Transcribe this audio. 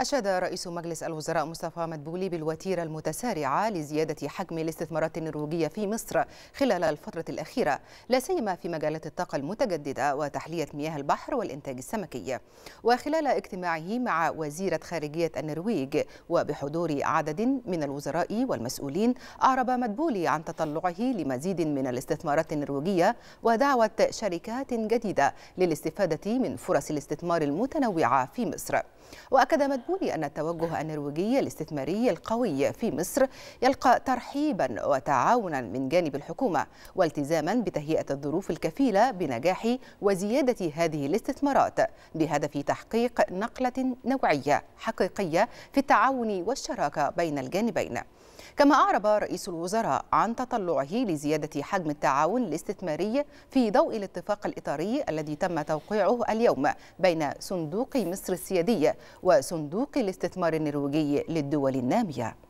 أشاد رئيس مجلس الوزراء مصطفى مدبولي بالوتيرة المتسارعة لزيادة حجم الاستثمارات النرويجية في مصر خلال الفترة الأخيرة لا سيما في مجالات الطاقة المتجددة وتحلية مياه البحر والإنتاج السمكي وخلال اجتماعه مع وزيرة خارجية النرويج وبحضور عدد من الوزراء والمسؤولين أعرب مدبولي عن تطلعه لمزيد من الاستثمارات النرويجية ودعوة شركات جديدة للاستفادة من فرص الاستثمار المتنوعة في مصر وأكد مدبولي أن التوجه النرويجي الاستثماري القوي في مصر يلقى ترحيبا وتعاونا من جانب الحكومة والتزاما بتهيئة الظروف الكفيلة بنجاح وزيادة هذه الاستثمارات بهدف تحقيق نقلة نوعية حقيقية في التعاون والشراكة بين الجانبين كما أعرب رئيس الوزراء عن تطلعه لزيادة حجم التعاون الاستثماري في ضوء الاتفاق الإطاري الذي تم توقيعه اليوم بين صندوق مصر السيادي وصندوق الاستثمار النرويجي للدول الناميه